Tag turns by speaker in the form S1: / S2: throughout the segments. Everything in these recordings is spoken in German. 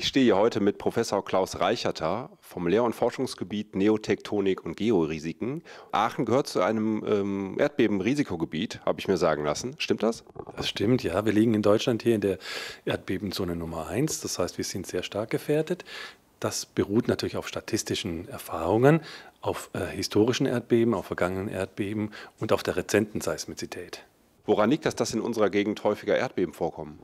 S1: Ich stehe hier heute mit Professor Klaus Reicherter vom Lehr- und Forschungsgebiet Neotektonik und Georisiken. Aachen gehört
S2: zu einem ähm, Erdbebenrisikogebiet, habe ich mir sagen lassen. Stimmt das? Das stimmt, ja. Wir liegen in Deutschland hier in der Erdbebenzone Nummer 1. Das heißt, wir sind sehr stark gefährdet. Das beruht natürlich auf statistischen Erfahrungen, auf äh, historischen Erdbeben, auf vergangenen Erdbeben und auf der rezenten Seismizität. Woran liegt das, dass in unserer Gegend häufiger Erdbeben vorkommen?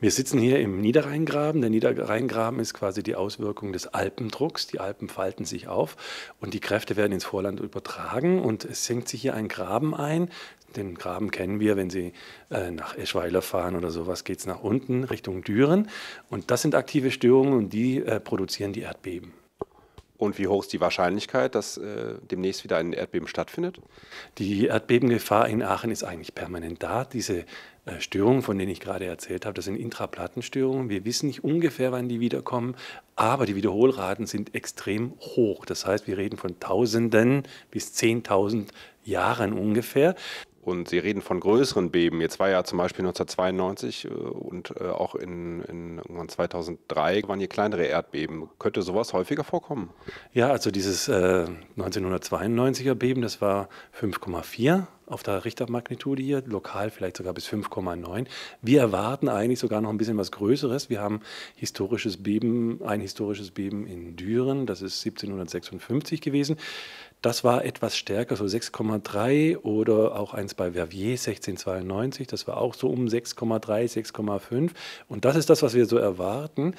S2: Wir sitzen hier im Niederrheingraben. Der Niederrheingraben ist quasi die Auswirkung des Alpendrucks. Die Alpen falten sich auf und die Kräfte werden ins Vorland übertragen und es senkt sich hier ein Graben ein. Den Graben kennen wir, wenn Sie äh, nach Eschweiler fahren oder sowas, geht es nach unten Richtung Düren. Und das sind aktive Störungen und die äh, produzieren die Erdbeben. Und wie hoch ist die Wahrscheinlichkeit, dass äh, demnächst wieder ein Erdbeben stattfindet? Die Erdbebengefahr in Aachen ist eigentlich permanent da. Diese äh, Störungen, von denen ich gerade erzählt habe, das sind Intraplattenstörungen. Wir wissen nicht ungefähr, wann die wiederkommen, aber die Wiederholraten sind extrem hoch. Das heißt, wir reden von Tausenden bis Zehntausend Jahren ungefähr. Und Sie reden von größeren Beben. Jetzt war ja zum Beispiel 1992
S1: äh, und äh, auch in, in 2003 waren hier kleinere Erdbeben. Könnte
S2: sowas häufiger vorkommen? Ja, also dieses äh, 1992er Beben, das war 5,4 auf der Richtermagnitude hier, lokal vielleicht sogar bis 5,9. Wir erwarten eigentlich sogar noch ein bisschen was Größeres. Wir haben historisches Beben, ein historisches Beben in Düren, das ist 1756 gewesen. Das war etwas stärker, so 6,3 oder auch eins bei Verviers 1692, das war auch so um 6,3, 6,5. Und das ist das, was wir so erwarten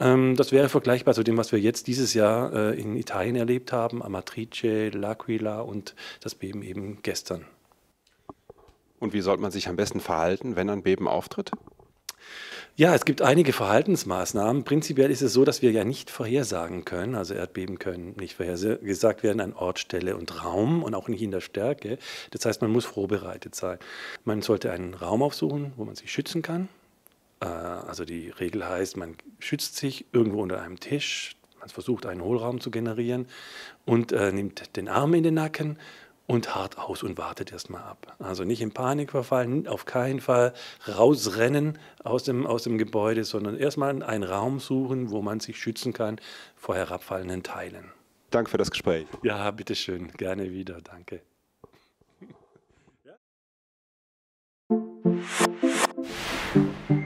S2: ähm, das wäre vergleichbar zu dem, was wir jetzt dieses Jahr äh, in Italien erlebt haben, Amatrice, L'Aquila und das Beben eben gestern. Und wie sollte man sich am besten verhalten, wenn ein Beben auftritt? Ja, es gibt einige Verhaltensmaßnahmen. Prinzipiell ist es so, dass wir ja nicht vorhersagen können. Also Erdbeben können nicht vorhergesagt werden an Ort, Stelle und Raum und auch nicht in der Stärke. Das heißt, man muss vorbereitet sein. Man sollte einen Raum aufsuchen, wo man sich schützen kann. Äh, also die Regel heißt, man schützt sich irgendwo unter einem Tisch. Man versucht, einen Hohlraum zu generieren und äh, nimmt den Arm in den Nacken und hart aus und wartet erstmal ab. Also nicht in Panik verfallen, auf keinen Fall rausrennen aus dem, aus dem Gebäude, sondern erstmal einen Raum suchen, wo man sich schützen kann vor herabfallenden Teilen. Danke für das Gespräch. Ja, bitteschön, gerne wieder, danke. Ja.